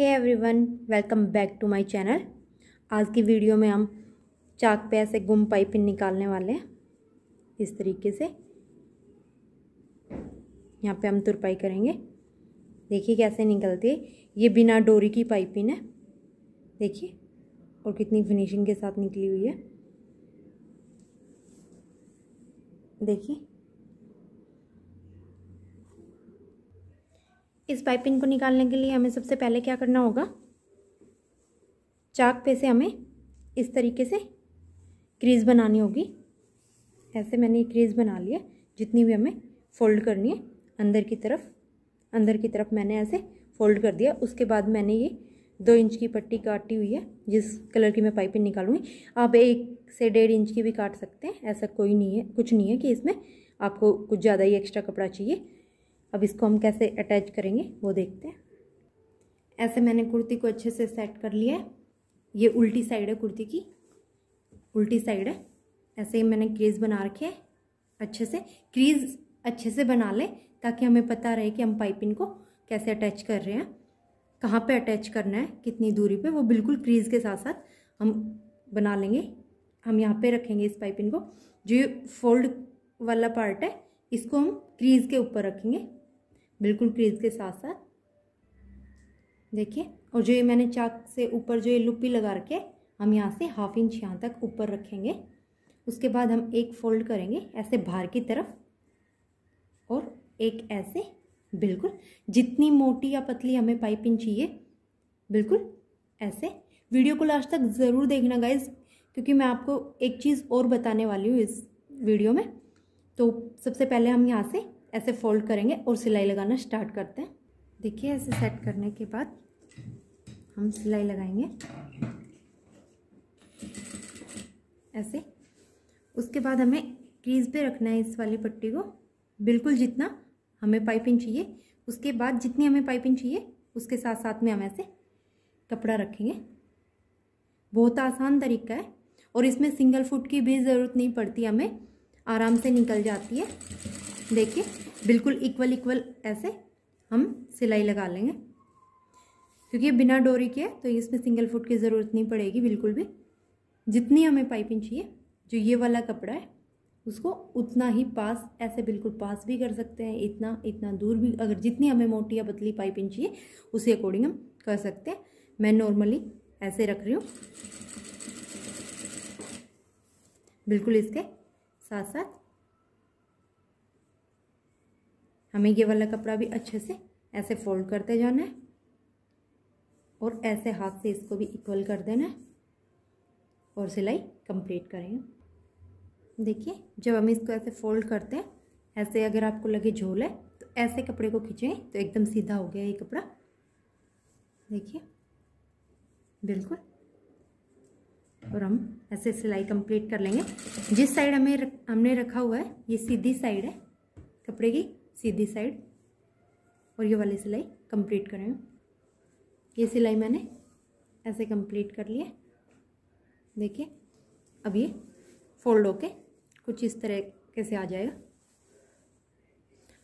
hey everyone welcome back to my channel आज की video में हम चाक पे ऐसे गुम पाइपिन निकालने वाले हैं इस तरीके से यहाँ पे हम तुरपाई करेंगे देखिए कैसे निकलती है ये बिना डोरी की पाइपिन है देखिए और कितनी फिनिशिंग के साथ निकली हुई है देखिए इस पाइपिंग को निकालने के लिए हमें सबसे पहले क्या करना होगा चाक पे से हमें इस तरीके से क्रीज बनानी होगी ऐसे मैंने ये क्रीज बना लिया जितनी भी हमें फोल्ड करनी है अंदर की तरफ अंदर की तरफ मैंने ऐसे फोल्ड कर दिया उसके बाद मैंने ये दो इंच की पट्टी काटी हुई है जिस कलर की मैं पाइपिंग निकालूंगी आप एक से डेढ़ इंच की भी काट सकते हैं ऐसा कोई नहीं है कुछ नहीं है कि इसमें आपको कुछ ज़्यादा ही एक्स्ट्रा कपड़ा चाहिए अब इसको हम कैसे अटैच करेंगे वो देखते हैं ऐसे मैंने कुर्ती को अच्छे से सेट कर लिया है ये उल्टी साइड है कुर्ती की उल्टी साइड है ऐसे ही मैंने क्रीज बना रखे है अच्छे से क्रीज अच्छे से बना लें ताकि हमें पता रहे कि हम पाइपिंग को कैसे अटैच कर रहे हैं कहाँ पे अटैच करना है कितनी दूरी पे वो बिल्कुल क्रीज के साथ साथ हम बना लेंगे हम यहाँ पे रखेंगे इस पाइपिंग को जो फोल्ड वाला पार्ट है इसको हम क्रीज के ऊपर रखेंगे बिल्कुल क्रीज के साथ साथ देखिए और जो ये मैंने चाक से ऊपर जो ये लुपी लगा रखे हम यहाँ से हाफ इंच यहाँ तक ऊपर रखेंगे उसके बाद हम एक फोल्ड करेंगे ऐसे बाहर की तरफ और एक ऐसे बिल्कुल जितनी मोटी या पतली हमें पाइपिंग चाहिए बिल्कुल ऐसे वीडियो को लास्ट तक ज़रूर देखना गाइज क्योंकि मैं आपको एक चीज़ और बताने वाली हूँ इस वीडियो में तो सबसे पहले हम यहाँ से ऐसे फोल्ड करेंगे और सिलाई लगाना स्टार्ट करते हैं देखिए ऐसे सेट करने के बाद हम सिलाई लगाएंगे ऐसे उसके बाद हमें क्रीज पे रखना है इस वाली पट्टी को बिल्कुल जितना हमें पाइपिंग चाहिए उसके बाद जितनी हमें पाइपिंग चाहिए उसके साथ साथ में हम ऐसे कपड़ा रखेंगे बहुत आसान तरीका है और इसमें सिंगल फुट की भी ज़रूरत नहीं पड़ती हमें आराम से निकल जाती है देखिए बिल्कुल इक्वल इक्वल ऐसे हम सिलाई लगा लेंगे क्योंकि ये बिना डोरी के तो इसमें सिंगल फुट की ज़रूरत नहीं पड़ेगी बिल्कुल भी जितनी हमें पाइपिंग चाहिए जो ये वाला कपड़ा है उसको उतना ही पास ऐसे बिल्कुल पास भी कर सकते हैं इतना इतना दूर भी अगर जितनी हमें मोटी या पतली पाइपिंग चाहिए उसी अकॉर्डिंग हम कर सकते हैं मैं नॉर्मली ऐसे रख रही हूँ बिल्कुल इसके साथ साथ हमें ये वाला कपड़ा भी अच्छे से ऐसे फोल्ड करते जाना है और ऐसे हाथ से इसको भी इक्वल कर देना है और सिलाई कंप्लीट करेंगे देखिए जब हम इसको ऐसे फोल्ड करते हैं ऐसे अगर आपको लगे झोल है तो ऐसे कपड़े को खींचें तो एकदम सीधा हो गया ये कपड़ा देखिए बिल्कुल और हम ऐसे सिलाई कंप्लीट कर लेंगे जिस साइड हमें रख, हमने रखा हुआ है ये सीधी साइड है कपड़े की सीधी साइड और ये वाली सिलाई कंप्लीट कर रही हूँ ये सिलाई मैंने ऐसे कंप्लीट कर लिया देखिए अब ये फोल्ड होके कुछ इस तरह कैसे आ जाएगा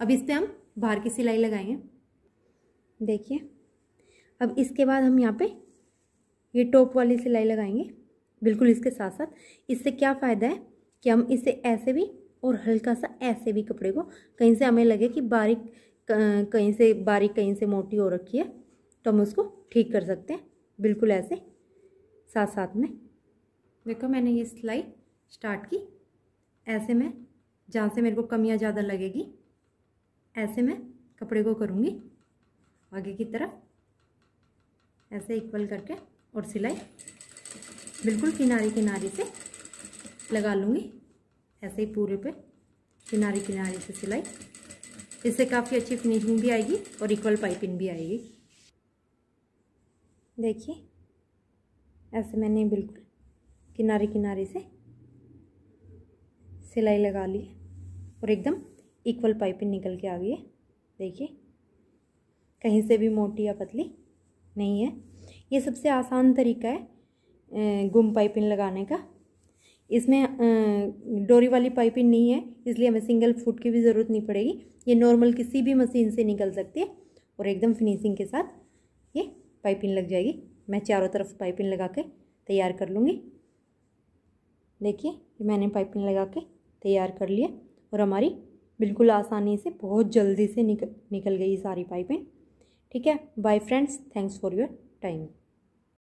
अब इस पर हम बाहर की सिलाई लगाएंगे देखिए अब इसके बाद हम यहाँ पे ये टॉप वाली सिलाई लगाएंगे बिल्कुल इसके साथ साथ इससे क्या फ़ायदा है कि हम इसे ऐसे भी और हल्का सा ऐसे भी कपड़े को कहीं से हमें लगे कि बारीक कहीं से बारीक कहीं से मोटी हो रखी है तो हम उसको ठीक कर सकते हैं बिल्कुल ऐसे साथ साथ में देखो मैंने ये सिलाई स्टार्ट की ऐसे में जहाँ से मेरे को कमियाँ ज़्यादा लगेगी ऐसे मैं कपड़े को करूँगी आगे की तरफ ऐसे इक्वल करके और सिलाई बिल्कुल किनारे किनारे से लगा लूँगी ऐसे ही पूरे पे किनारे किनारे से सिलाई इससे काफ़ी अच्छी फिनिशिंग भी आएगी और इक्वल पाइपिंग भी आएगी देखिए ऐसे मैंने बिल्कुल किनारे किनारे से सिलाई लगा ली और एकदम इक्वल पाइपिंग निकल के आ गई है देखिए कहीं से भी मोटी या पतली नहीं है ये सबसे आसान तरीका है गुम पाइपिंग लगाने का इसमें डोरी वाली पाइपिंग नहीं है इसलिए हमें सिंगल फुट की भी ज़रूरत नहीं पड़ेगी ये नॉर्मल किसी भी मशीन से निकल सकती है और एकदम फिनिशिंग के साथ ये पाइपिंग लग जाएगी मैं चारों तरफ पाइपिंग लगा के तैयार कर लूँगी देखिए मैंने पाइपिंग लगा के तैयार कर लिया और हमारी बिल्कुल आसानी से बहुत जल्दी से निकल निकल गई सारी पाइपें ठीक है bye friends thanks for your time